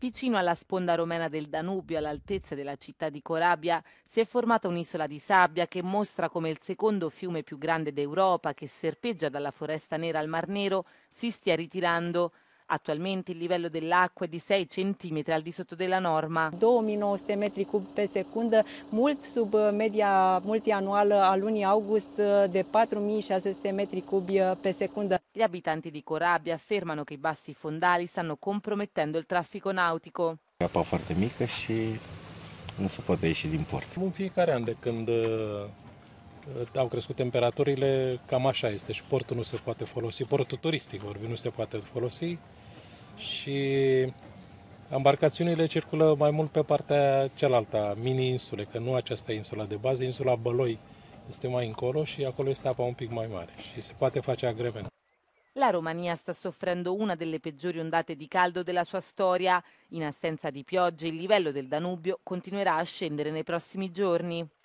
Vicino alla sponda romena del Danubio, all'altezza della città di Corabia, si è formata un'isola di sabbia che mostra come il secondo fiume più grande d'Europa, che serpeggia dalla foresta nera al Mar Nero, si stia ritirando Attualmente il livello dell'acqua è di 6 cm al di sotto della norma. 2900 metri cub pe secundă, mult sub media multianuală a lunii august de 4600 metri cubi per secundă. Gli abitanti di Corabia affermano che i bassi fondali stanno compromettendo il traffico nautico. Apa foarte mică și nu se poate ieși din port. In fiecare an de când uh, au crescut temperaturile, cam așa este și portul nu se poate folosi, portul turistic vorbim, nu se poate folosi și embarcațiunile circulă mai mult pe partea cealaltă, mini-insule, că nu aceasta e insula de bază, insula Băloi este mai încolo și acolo este apa un pic mai mare și se poate face agrement. La Romania sta soffrendo una delle peggiori ondate di caldo della sua storia. In assenza di piogge, il livello del Danubio continuerà a scendere nei prossimi giorni.